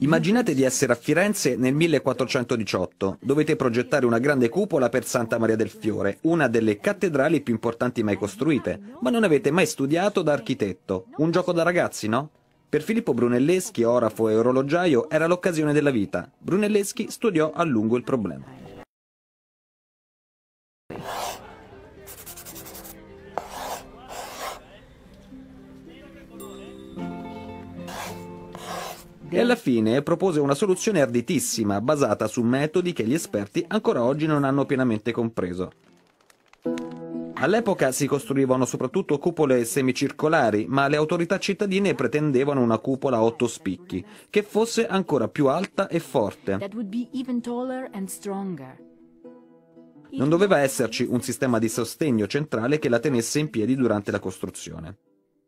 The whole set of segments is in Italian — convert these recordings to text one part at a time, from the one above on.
Immaginate di essere a Firenze nel 1418. Dovete progettare una grande cupola per Santa Maria del Fiore, una delle cattedrali più importanti mai costruite, ma non avete mai studiato da architetto. Un gioco da ragazzi, no? Per Filippo Brunelleschi, orafo e orologiaio, era l'occasione della vita. Brunelleschi studiò a lungo il problema. e alla fine propose una soluzione arditissima basata su metodi che gli esperti ancora oggi non hanno pienamente compreso. All'epoca si costruivano soprattutto cupole semicircolari, ma le autorità cittadine pretendevano una cupola a otto spicchi, che fosse ancora più alta e forte. Non doveva esserci un sistema di sostegno centrale che la tenesse in piedi durante la costruzione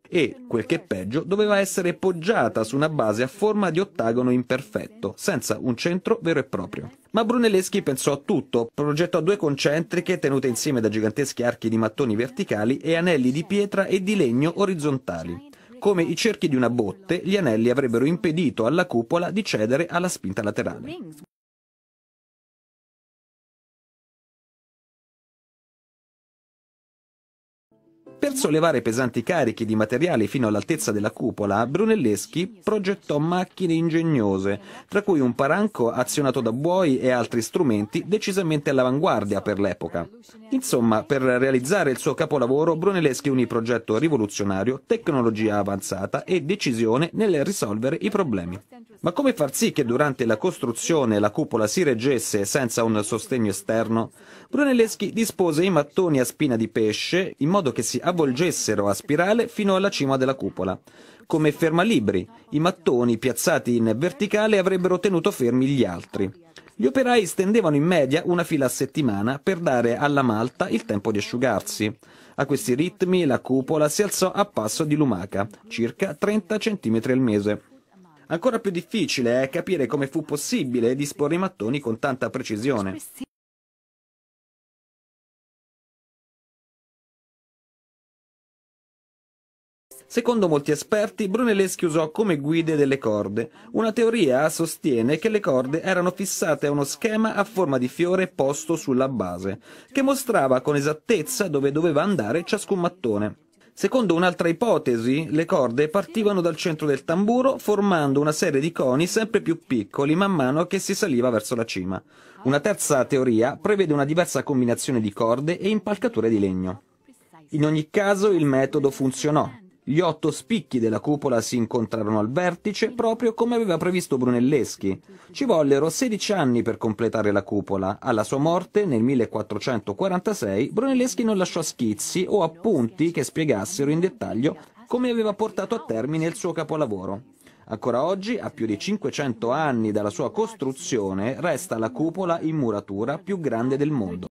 e, quel che è peggio, doveva essere poggiata su una base a forma di ottagono imperfetto, senza un centro vero e proprio. Ma Brunelleschi pensò a tutto, progettò due concentriche tenute insieme da giganteschi archi di mattoni verticali e anelli di pietra e di legno orizzontali. Come i cerchi di una botte, gli anelli avrebbero impedito alla cupola di cedere alla spinta laterale. Per sollevare pesanti carichi di materiali fino all'altezza della cupola, Brunelleschi progettò macchine ingegnose, tra cui un paranco azionato da buoi e altri strumenti decisamente all'avanguardia per l'epoca. Insomma, per realizzare il suo capolavoro, Brunelleschi unì progetto rivoluzionario, tecnologia avanzata e decisione nel risolvere i problemi. Ma come far sì che durante la costruzione la cupola si reggesse senza un sostegno esterno? Brunelleschi dispose i mattoni a spina di pesce in modo che si abbassino volgessero a spirale fino alla cima della cupola. Come fermalibri, i mattoni piazzati in verticale avrebbero tenuto fermi gli altri. Gli operai stendevano in media una fila a settimana per dare alla malta il tempo di asciugarsi. A questi ritmi la cupola si alzò a passo di lumaca, circa 30 cm al mese. Ancora più difficile è capire come fu possibile disporre i mattoni con tanta precisione. Secondo molti esperti, Brunelleschi usò come guide delle corde. Una teoria sostiene che le corde erano fissate a uno schema a forma di fiore posto sulla base, che mostrava con esattezza dove doveva andare ciascun mattone. Secondo un'altra ipotesi, le corde partivano dal centro del tamburo formando una serie di coni sempre più piccoli man mano che si saliva verso la cima. Una terza teoria prevede una diversa combinazione di corde e impalcature di legno. In ogni caso il metodo funzionò, gli otto spicchi della cupola si incontrarono al vertice proprio come aveva previsto Brunelleschi. Ci vollero 16 anni per completare la cupola. Alla sua morte, nel 1446, Brunelleschi non lasciò schizzi o appunti che spiegassero in dettaglio come aveva portato a termine il suo capolavoro. Ancora oggi, a più di 500 anni dalla sua costruzione, resta la cupola in muratura più grande del mondo.